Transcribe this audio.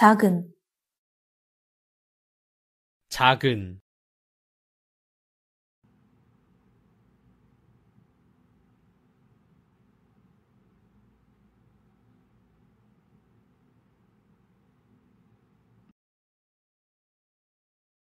작은 작은